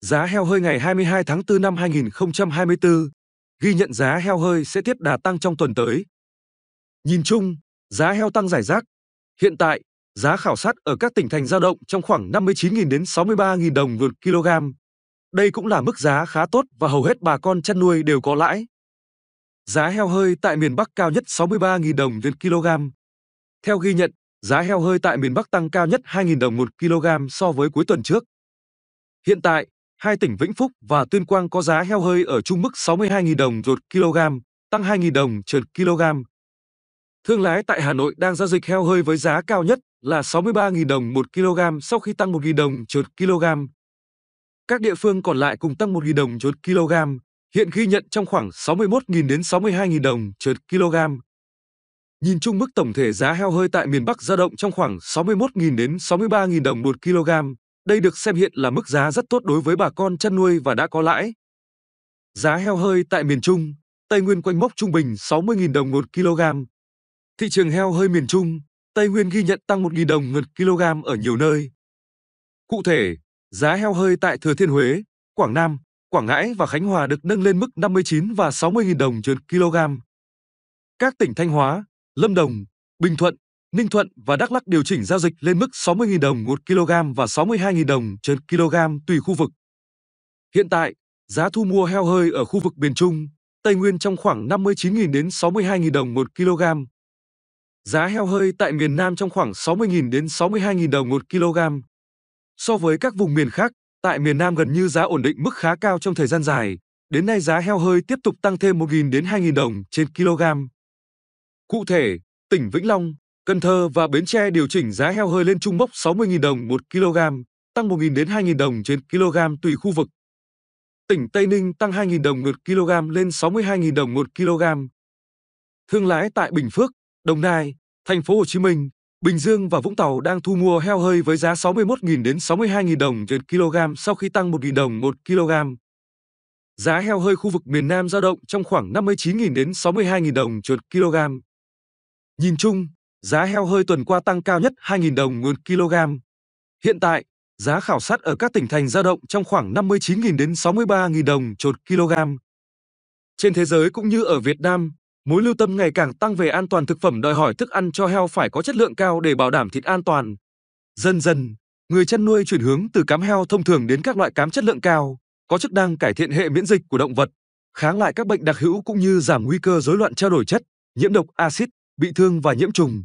Giá heo hơi ngày 22 tháng 4 năm 2024 ghi nhận giá heo hơi sẽ tiếp đà tăng trong tuần tới. Nhìn chung, giá heo tăng giải rác. Hiện tại, giá khảo sát ở các tỉnh thành dao động trong khoảng 59.000 đến 63.000 đồng một kg. Đây cũng là mức giá khá tốt và hầu hết bà con chăn nuôi đều có lãi. Giá heo hơi tại miền Bắc cao nhất 63.000 đồng trên kg. Theo ghi nhận, giá heo hơi tại miền Bắc tăng cao nhất 2.000 đồng một kg so với cuối tuần trước. Hiện tại, Hai tỉnh Vĩnh Phúc và Tuyên Quang có giá heo hơi ở trung mức 62.000 đồng một kg, tăng 2.000 đồng trên kg. Thương lái tại Hà Nội đang giao dịch heo hơi với giá cao nhất là 63.000 đồng một kg sau khi tăng 1.000 đồng trên kg. Các địa phương còn lại cùng tăng 1.000 đồng trên kg, hiện ghi nhận trong khoảng 61.000 đến 62.000 đồng trên kg. Nhìn chung mức tổng thể giá heo hơi tại miền Bắc dao động trong khoảng 61.000 đến 63.000 đồng một kg, đây được xem hiện là mức giá rất tốt đối với bà con chăn nuôi và đã có lãi. Giá heo hơi tại miền Trung, Tây Nguyên quanh mốc trung bình 60.000 đồng một kg. Thị trường heo hơi miền Trung, Tây Nguyên ghi nhận tăng 1.000 đồng một kg ở nhiều nơi. Cụ thể, giá heo hơi tại Thừa Thiên Huế, Quảng Nam, Quảng Ngãi và Khánh Hòa được nâng lên mức 59 và 60.000 đồng trên kg. Các tỉnh Thanh Hóa, Lâm Đồng, Bình Thuận, Ninh Thuận và Đắk Lắk điều chỉnh giao dịch lên mức 60.000 đồng 1 kg và 62.000 đồng trên kg tùy khu vực. Hiện tại, giá thu mua heo hơi ở khu vực miền Trung, Tây Nguyên trong khoảng 59.000 đến 62.000 đồng 1 kg. Giá heo hơi tại miền Nam trong khoảng 60.000 đến 62.000 đồng 1 kg. So với các vùng miền khác, tại miền Nam gần như giá ổn định mức khá cao trong thời gian dài. Đến nay giá heo hơi tiếp tục tăng thêm 1.000 đến 2.000 đồng trên kg. Cụ thể, tỉnh Vĩnh Long, Cần Thơ và Bến Tre điều chỉnh giá heo hơi lên trung mốc 60.000 đồng 1 kg, tăng 1.000 đến 2.000 đồng trên kg tùy khu vực. Tỉnh Tây Ninh tăng 2.000 đồng 1 kg lên 62.000 đồng 1 kg. Thương lái tại Bình Phước, Đồng Nai, Thành phố Hồ Chí Minh, Bình Dương và Vũng Tàu đang thu mua heo hơi với giá 61.000 đến 62.000 đồng trên kg sau khi tăng 1.000 đồng 1 kg. Giá heo hơi khu vực miền Nam dao động trong khoảng 59.000 đến 62.000 đồng trên kg. Nhìn chung, giá heo hơi tuần qua tăng cao nhất 2.000 đồng một kg. Hiện tại, giá khảo sát ở các tỉnh thành dao động trong khoảng 59.000 đến 63.000 đồng một kg. Trên thế giới cũng như ở Việt Nam, mối lưu tâm ngày càng tăng về an toàn thực phẩm đòi hỏi thức ăn cho heo phải có chất lượng cao để bảo đảm thịt an toàn. Dần dần, người chăn nuôi chuyển hướng từ cám heo thông thường đến các loại cám chất lượng cao, có chức năng cải thiện hệ miễn dịch của động vật, kháng lại các bệnh đặc hữu cũng như giảm nguy cơ rối loạn trao đổi chất, nhiễm độc axit, bị thương và nhiễm trùng.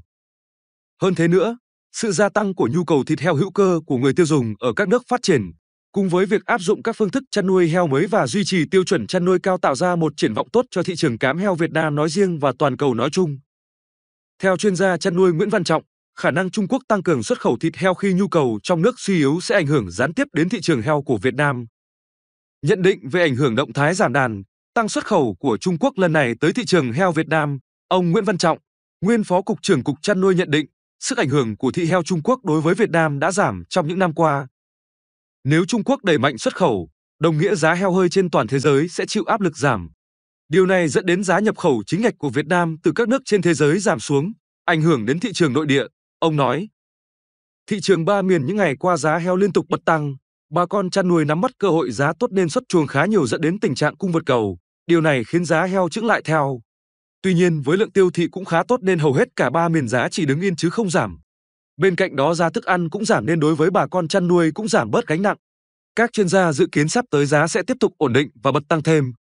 Hơn thế nữa, sự gia tăng của nhu cầu thịt heo hữu cơ của người tiêu dùng ở các nước phát triển, cùng với việc áp dụng các phương thức chăn nuôi heo mới và duy trì tiêu chuẩn chăn nuôi cao tạo ra một triển vọng tốt cho thị trường cám heo Việt Nam nói riêng và toàn cầu nói chung. Theo chuyên gia chăn nuôi Nguyễn Văn Trọng, khả năng Trung Quốc tăng cường xuất khẩu thịt heo khi nhu cầu trong nước suy yếu sẽ ảnh hưởng gián tiếp đến thị trường heo của Việt Nam. Nhận định về ảnh hưởng động thái giảm đàn, tăng xuất khẩu của Trung Quốc lần này tới thị trường heo Việt Nam, ông Nguyễn Văn Trọng, nguyên phó cục trưởng Cục Chăn nuôi nhận định sức ảnh hưởng của thị heo Trung Quốc đối với Việt Nam đã giảm trong những năm qua. Nếu Trung Quốc đẩy mạnh xuất khẩu, đồng nghĩa giá heo hơi trên toàn thế giới sẽ chịu áp lực giảm. Điều này dẫn đến giá nhập khẩu chính ngạch của Việt Nam từ các nước trên thế giới giảm xuống, ảnh hưởng đến thị trường nội địa, ông nói. Thị trường ba miền những ngày qua giá heo liên tục bật tăng, bà con chăn nuôi nắm bắt cơ hội giá tốt nên xuất chuồng khá nhiều dẫn đến tình trạng cung vượt cầu. Điều này khiến giá heo trứng lại theo. Tuy nhiên với lượng tiêu thị cũng khá tốt nên hầu hết cả ba miền giá chỉ đứng yên chứ không giảm. Bên cạnh đó giá thức ăn cũng giảm nên đối với bà con chăn nuôi cũng giảm bớt gánh nặng. Các chuyên gia dự kiến sắp tới giá sẽ tiếp tục ổn định và bật tăng thêm.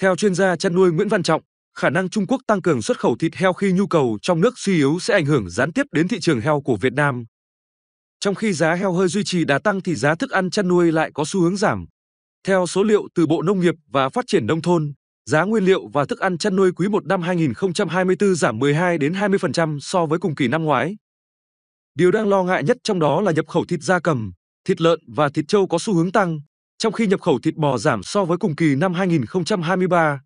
Theo chuyên gia chăn nuôi Nguyễn Văn Trọng, khả năng Trung Quốc tăng cường xuất khẩu thịt heo khi nhu cầu trong nước suy yếu sẽ ảnh hưởng gián tiếp đến thị trường heo của Việt Nam. Trong khi giá heo hơi duy trì đà tăng thì giá thức ăn chăn nuôi lại có xu hướng giảm. Theo số liệu từ Bộ Nông nghiệp và Phát triển Nông thôn, Giá nguyên liệu và thức ăn chăn nuôi quý 1 năm 2024 giảm 12 đến 20% so với cùng kỳ năm ngoái. Điều đang lo ngại nhất trong đó là nhập khẩu thịt gia cầm, thịt lợn và thịt trâu có xu hướng tăng, trong khi nhập khẩu thịt bò giảm so với cùng kỳ năm 2023.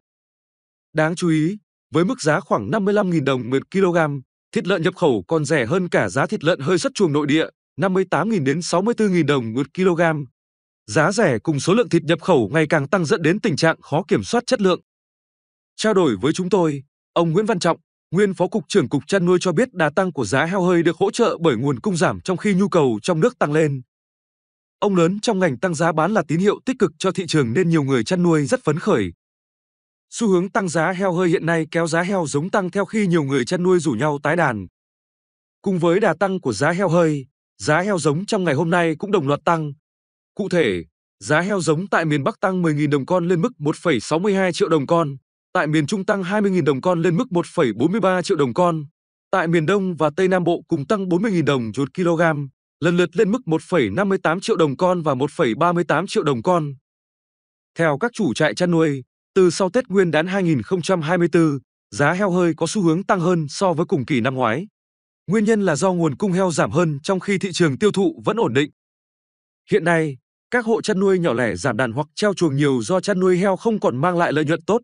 Đáng chú ý, với mức giá khoảng 55.000 đồng một kg, thịt lợn nhập khẩu còn rẻ hơn cả giá thịt lợn hơi xuất chuồng nội địa, 58.000 đến 64.000 đồng một kg giá rẻ cùng số lượng thịt nhập khẩu ngày càng tăng dẫn đến tình trạng khó kiểm soát chất lượng. Trao đổi với chúng tôi, ông Nguyễn Văn Trọng, nguyên Phó cục trưởng Cục chăn nuôi cho biết đà tăng của giá heo hơi được hỗ trợ bởi nguồn cung giảm trong khi nhu cầu trong nước tăng lên. Ông lớn trong ngành tăng giá bán là tín hiệu tích cực cho thị trường nên nhiều người chăn nuôi rất phấn khởi. Xu hướng tăng giá heo hơi hiện nay kéo giá heo giống tăng theo khi nhiều người chăn nuôi rủ nhau tái đàn. Cùng với đà tăng của giá heo hơi, giá heo giống trong ngày hôm nay cũng đồng loạt tăng, Cụ thể, giá heo giống tại miền Bắc tăng 10.000 đồng con lên mức 1,62 triệu đồng con, tại miền Trung tăng 20.000 đồng con lên mức 1,43 triệu đồng con, tại miền Đông và Tây Nam Bộ cùng tăng 40.000 đồng một kg, lần lượt lên mức 1,58 triệu đồng con và 1,38 triệu đồng con. Theo các chủ trại chăn nuôi, từ sau Tết Nguyên đán 2024, giá heo hơi có xu hướng tăng hơn so với cùng kỳ năm ngoái. Nguyên nhân là do nguồn cung heo giảm hơn trong khi thị trường tiêu thụ vẫn ổn định. Hiện nay, các hộ chăn nuôi nhỏ lẻ giảm đàn hoặc treo chuồng nhiều do chăn nuôi heo không còn mang lại lợi nhuận tốt.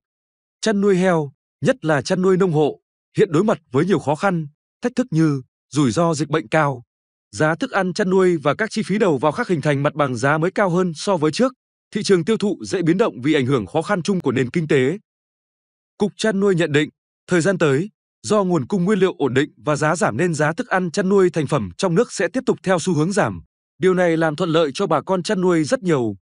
Chăn nuôi heo, nhất là chăn nuôi nông hộ, hiện đối mặt với nhiều khó khăn, thách thức như rủi ro dịch bệnh cao, giá thức ăn chăn nuôi và các chi phí đầu vào khác hình thành mặt bằng giá mới cao hơn so với trước, thị trường tiêu thụ dễ biến động vì ảnh hưởng khó khăn chung của nền kinh tế. Cục chăn nuôi nhận định, thời gian tới, do nguồn cung nguyên liệu ổn định và giá giảm nên giá thức ăn chăn nuôi thành phẩm trong nước sẽ tiếp tục theo xu hướng giảm. Điều này làm thuận lợi cho bà con chăn nuôi rất nhiều.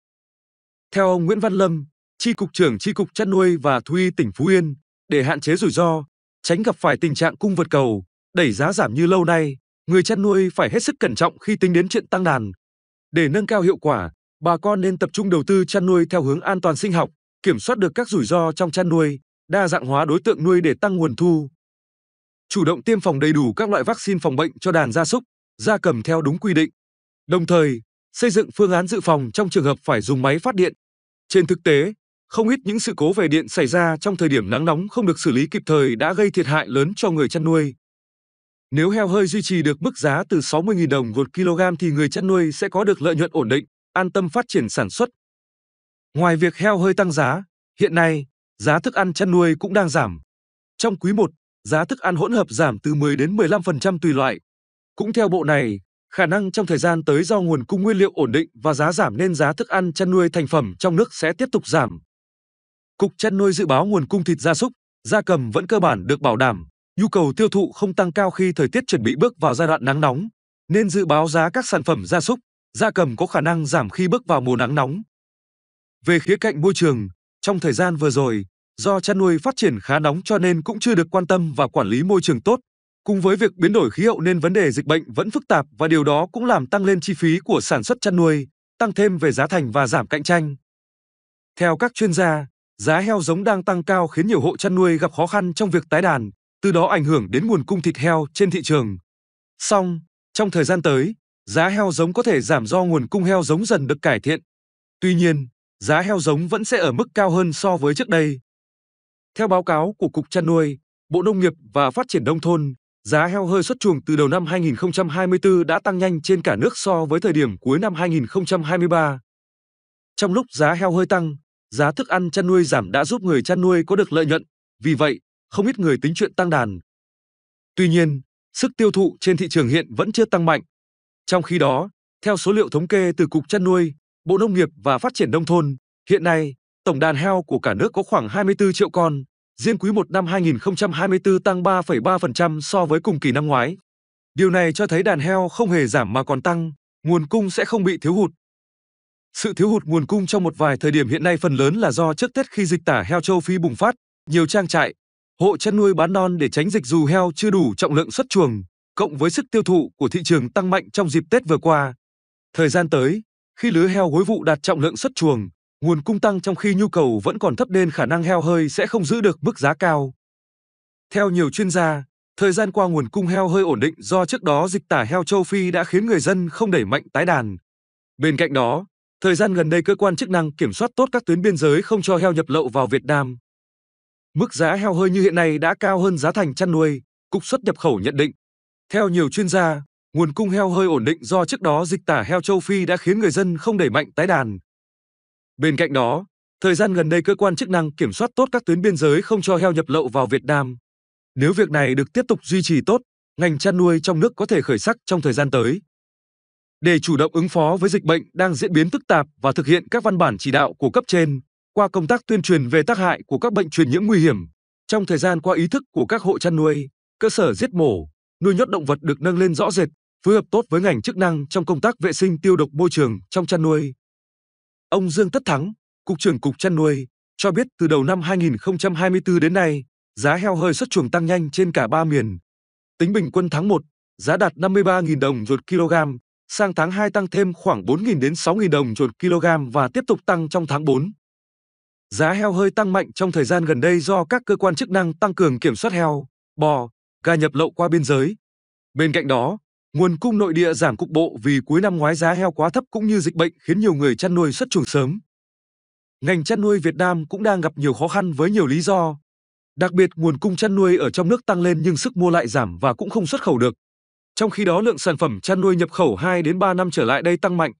Theo ông Nguyễn Văn Lâm, tri cục trưởng tri cục chăn nuôi và thú y tỉnh Phú Yên, để hạn chế rủi ro, tránh gặp phải tình trạng cung vượt cầu, đẩy giá giảm như lâu nay, người chăn nuôi phải hết sức cẩn trọng khi tính đến chuyện tăng đàn. Để nâng cao hiệu quả, bà con nên tập trung đầu tư chăn nuôi theo hướng an toàn sinh học, kiểm soát được các rủi ro trong chăn nuôi, đa dạng hóa đối tượng nuôi để tăng nguồn thu. Chủ động tiêm phòng đầy đủ các loại vaccine phòng bệnh cho đàn gia súc, gia cầm theo đúng quy định. Đồng thời, xây dựng phương án dự phòng trong trường hợp phải dùng máy phát điện. Trên thực tế, không ít những sự cố về điện xảy ra trong thời điểm nắng nóng không được xử lý kịp thời đã gây thiệt hại lớn cho người chăn nuôi. Nếu heo hơi duy trì được mức giá từ 60.000 đồng một kg thì người chăn nuôi sẽ có được lợi nhuận ổn định, an tâm phát triển sản xuất. Ngoài việc heo hơi tăng giá, hiện nay, giá thức ăn chăn nuôi cũng đang giảm. Trong quý 1, giá thức ăn hỗn hợp giảm từ 10 đến 15% tùy loại. Cũng theo bộ này, Khả năng trong thời gian tới do nguồn cung nguyên liệu ổn định và giá giảm nên giá thức ăn chăn nuôi thành phẩm trong nước sẽ tiếp tục giảm. Cục chăn nuôi dự báo nguồn cung thịt gia súc, gia cầm vẫn cơ bản được bảo đảm, nhu cầu tiêu thụ không tăng cao khi thời tiết chuẩn bị bước vào giai đoạn nắng nóng, nên dự báo giá các sản phẩm gia súc, gia cầm có khả năng giảm khi bước vào mùa nắng nóng. Về khía cạnh môi trường, trong thời gian vừa rồi, do chăn nuôi phát triển khá nóng cho nên cũng chưa được quan tâm và quản lý môi trường tốt, Cùng với việc biến đổi khí hậu nên vấn đề dịch bệnh vẫn phức tạp và điều đó cũng làm tăng lên chi phí của sản xuất chăn nuôi, tăng thêm về giá thành và giảm cạnh tranh. Theo các chuyên gia, giá heo giống đang tăng cao khiến nhiều hộ chăn nuôi gặp khó khăn trong việc tái đàn, từ đó ảnh hưởng đến nguồn cung thịt heo trên thị trường. Song, trong thời gian tới, giá heo giống có thể giảm do nguồn cung heo giống dần được cải thiện. Tuy nhiên, giá heo giống vẫn sẽ ở mức cao hơn so với trước đây. Theo báo cáo của Cục Chăn nuôi, Bộ Nông nghiệp và Phát triển Nông thôn, Giá heo hơi xuất chuồng từ đầu năm 2024 đã tăng nhanh trên cả nước so với thời điểm cuối năm 2023. Trong lúc giá heo hơi tăng, giá thức ăn chăn nuôi giảm đã giúp người chăn nuôi có được lợi nhuận, vì vậy, không ít người tính chuyện tăng đàn. Tuy nhiên, sức tiêu thụ trên thị trường hiện vẫn chưa tăng mạnh. Trong khi đó, theo số liệu thống kê từ Cục Chăn nuôi, Bộ Nông nghiệp và Phát triển Nông thôn, hiện nay, tổng đàn heo của cả nước có khoảng 24 triệu con, Riêng quý 1 năm 2024 tăng 3,3% so với cùng kỳ năm ngoái. Điều này cho thấy đàn heo không hề giảm mà còn tăng, nguồn cung sẽ không bị thiếu hụt. Sự thiếu hụt nguồn cung trong một vài thời điểm hiện nay phần lớn là do trước Tết khi dịch tả heo châu Phi bùng phát, nhiều trang trại, hộ chăn nuôi bán non để tránh dịch dù heo chưa đủ trọng lượng xuất chuồng, cộng với sức tiêu thụ của thị trường tăng mạnh trong dịp Tết vừa qua. Thời gian tới, khi lứa heo gối vụ đạt trọng lượng xuất chuồng, nguồn cung tăng trong khi nhu cầu vẫn còn thấp nên khả năng heo hơi sẽ không giữ được mức giá cao. Theo nhiều chuyên gia, thời gian qua nguồn cung heo hơi ổn định do trước đó dịch tả heo châu Phi đã khiến người dân không đẩy mạnh tái đàn. Bên cạnh đó, thời gian gần đây cơ quan chức năng kiểm soát tốt các tuyến biên giới không cho heo nhập lậu vào Việt Nam. Mức giá heo hơi như hiện nay đã cao hơn giá thành chăn nuôi, Cục xuất nhập khẩu nhận định. Theo nhiều chuyên gia, nguồn cung heo hơi ổn định do trước đó dịch tả heo châu Phi đã khiến người dân không đẩy mạnh tái đàn. Bên cạnh đó, thời gian gần đây cơ quan chức năng kiểm soát tốt các tuyến biên giới không cho heo nhập lậu vào Việt Nam. Nếu việc này được tiếp tục duy trì tốt, ngành chăn nuôi trong nước có thể khởi sắc trong thời gian tới. Để chủ động ứng phó với dịch bệnh đang diễn biến phức tạp và thực hiện các văn bản chỉ đạo của cấp trên, qua công tác tuyên truyền về tác hại của các bệnh truyền nhiễm nguy hiểm, trong thời gian qua ý thức của các hộ chăn nuôi, cơ sở giết mổ, nuôi nhốt động vật được nâng lên rõ rệt, phối hợp tốt với ngành chức năng trong công tác vệ sinh tiêu độc môi trường trong chăn nuôi. Ông Dương Tất Thắng, Cục trưởng Cục chăn nuôi, cho biết từ đầu năm 2024 đến nay, giá heo hơi xuất chuồng tăng nhanh trên cả ba miền. Tính bình quân tháng 1, giá đạt 53.000 đồng một kg, sang tháng 2 tăng thêm khoảng 4.000 đến 6.000 đồng một kg và tiếp tục tăng trong tháng 4. Giá heo hơi tăng mạnh trong thời gian gần đây do các cơ quan chức năng tăng cường kiểm soát heo, bò, gà nhập lậu qua biên giới. Bên cạnh đó, Nguồn cung nội địa giảm cục bộ vì cuối năm ngoái giá heo quá thấp cũng như dịch bệnh khiến nhiều người chăn nuôi xuất chuồng sớm. Ngành chăn nuôi Việt Nam cũng đang gặp nhiều khó khăn với nhiều lý do. Đặc biệt nguồn cung chăn nuôi ở trong nước tăng lên nhưng sức mua lại giảm và cũng không xuất khẩu được. Trong khi đó lượng sản phẩm chăn nuôi nhập khẩu 2 đến 3 năm trở lại đây tăng mạnh.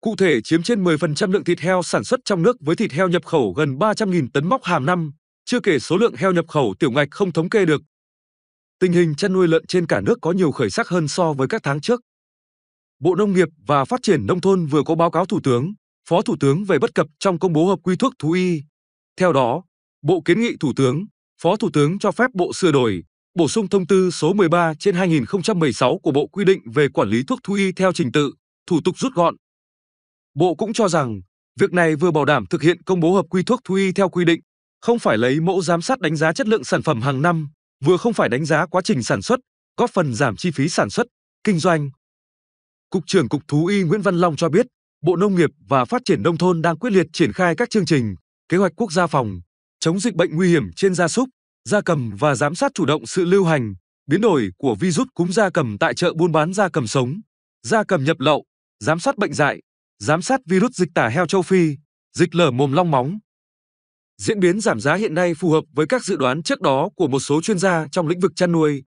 Cụ thể chiếm trên 10% lượng thịt heo sản xuất trong nước với thịt heo nhập khẩu gần 300.000 tấn móc hàm năm, chưa kể số lượng heo nhập khẩu tiểu ngạch không thống kê được tình hình chăn nuôi lợn trên cả nước có nhiều khởi sắc hơn so với các tháng trước. Bộ Nông nghiệp và Phát triển Nông thôn vừa có báo cáo Thủ tướng, Phó Thủ tướng về bất cập trong công bố hợp quy thuốc thú y. Theo đó, Bộ kiến nghị Thủ tướng, Phó Thủ tướng cho phép Bộ sửa đổi, bổ sung thông tư số 13 trên 2016 của Bộ quy định về quản lý thuốc thú y theo trình tự, thủ tục rút gọn. Bộ cũng cho rằng, việc này vừa bảo đảm thực hiện công bố hợp quy thuốc thú y theo quy định, không phải lấy mẫu giám sát đánh giá chất lượng sản phẩm hàng năm, vừa không phải đánh giá quá trình sản xuất, góp phần giảm chi phí sản xuất, kinh doanh. Cục trưởng Cục Thú y Nguyễn Văn Long cho biết, Bộ Nông nghiệp và Phát triển Nông thôn đang quyết liệt triển khai các chương trình, kế hoạch quốc gia phòng, chống dịch bệnh nguy hiểm trên gia súc, gia cầm và giám sát chủ động sự lưu hành, biến đổi của virus cúm gia cầm tại chợ buôn bán gia cầm sống, gia cầm nhập lậu, giám sát bệnh dại, giám sát virus dịch tả heo châu Phi, dịch lở mồm long móng. Diễn biến giảm giá hiện nay phù hợp với các dự đoán trước đó của một số chuyên gia trong lĩnh vực chăn nuôi.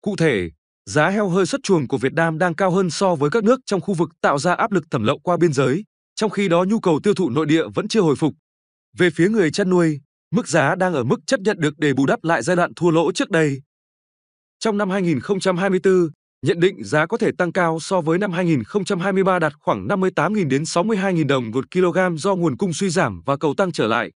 Cụ thể, giá heo hơi xuất chuồng của Việt Nam đang cao hơn so với các nước trong khu vực tạo ra áp lực thẩm lậu qua biên giới, trong khi đó nhu cầu tiêu thụ nội địa vẫn chưa hồi phục. Về phía người chăn nuôi, mức giá đang ở mức chấp nhận được để bù đắp lại giai đoạn thua lỗ trước đây. Trong năm 2024, nhận định giá có thể tăng cao so với năm 2023 đạt khoảng 58.000 đến 62.000 đồng một kg do nguồn cung suy giảm và cầu tăng trở lại.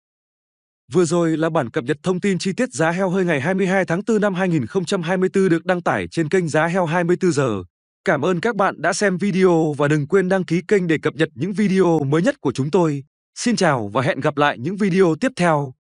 Vừa rồi là bản cập nhật thông tin chi tiết giá heo hơi ngày 22 tháng 4 năm 2024 được đăng tải trên kênh Giá Heo 24 giờ. Cảm ơn các bạn đã xem video và đừng quên đăng ký kênh để cập nhật những video mới nhất của chúng tôi. Xin chào và hẹn gặp lại những video tiếp theo.